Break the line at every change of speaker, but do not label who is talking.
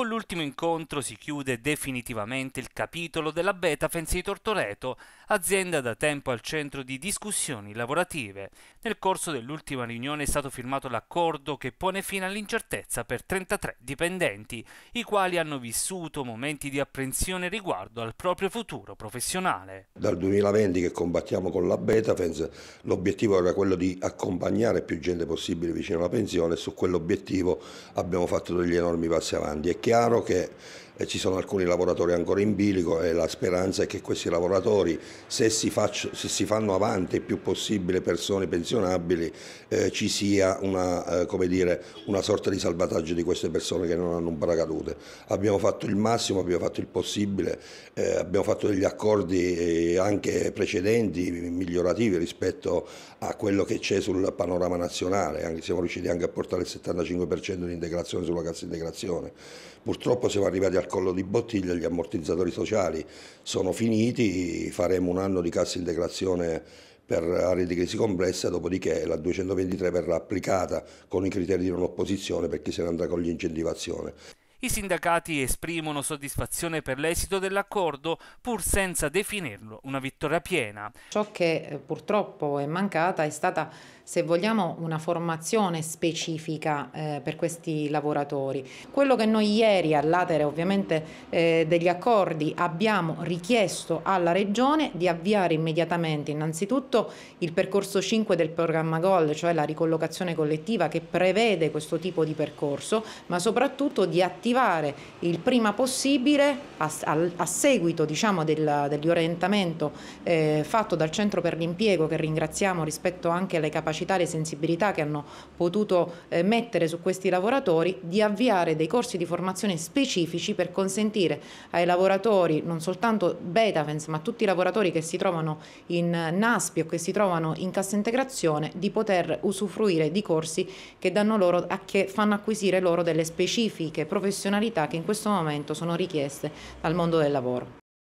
Con l'ultimo incontro si chiude definitivamente il capitolo della Betafence di Tortoreto, azienda da tempo al centro di discussioni lavorative. Nel corso dell'ultima riunione è stato firmato l'accordo che pone fine all'incertezza per 33 dipendenti, i quali hanno vissuto momenti di apprensione riguardo al proprio futuro professionale.
Dal 2020 che combattiamo con la Betafence, l'obiettivo era quello di accompagnare più gente possibile vicino alla pensione e su quell'obiettivo abbiamo fatto degli enormi passi avanti e che chiaro che ci sono alcuni lavoratori ancora in bilico e la speranza è che questi lavoratori, se si, faccio, se si fanno avanti il più possibile persone pensionabili, eh, ci sia una, eh, dire, una, sorta di salvataggio di queste persone che non hanno un paracadute. Abbiamo fatto il massimo, abbiamo fatto il possibile, eh, abbiamo fatto degli accordi eh, anche precedenti, migliorativi rispetto a quello che c'è sul panorama nazionale, anche, siamo riusciti anche a portare il 75% di integrazione sulla cassa integrazione. Purtroppo siamo arrivati al collo di bottiglia gli ammortizzatori sociali sono finiti, faremo un anno di cassa integrazione per aree di crisi complessa, dopodiché la 223 verrà applicata con i criteri di non opposizione per chi se ne andrà con l'incentivazione.
I sindacati esprimono soddisfazione per l'esito dell'accordo, pur senza definirlo una vittoria piena.
Ciò che eh, purtroppo è mancata è stata, se vogliamo, una formazione specifica eh, per questi lavoratori. Quello che noi ieri all'atere ovviamente eh, degli accordi abbiamo richiesto alla Regione di avviare immediatamente innanzitutto il percorso 5 del programma GOL, cioè la ricollocazione collettiva che prevede questo tipo di percorso, ma soprattutto di attivare attivare il prima possibile a, a, a seguito diciamo, del, dell'orientamento eh, fatto dal Centro per l'Impiego che ringraziamo rispetto anche alle capacità e alle sensibilità che hanno potuto eh, mettere su questi lavoratori, di avviare dei corsi di formazione specifici per consentire ai lavoratori, non soltanto Betavens ma tutti i lavoratori che si trovano in NASPI o che si trovano in cassa integrazione, di poter usufruire di corsi che, danno loro, a, che fanno acquisire loro delle specifiche professioni professionalità che in questo momento sono richieste dal mondo del lavoro.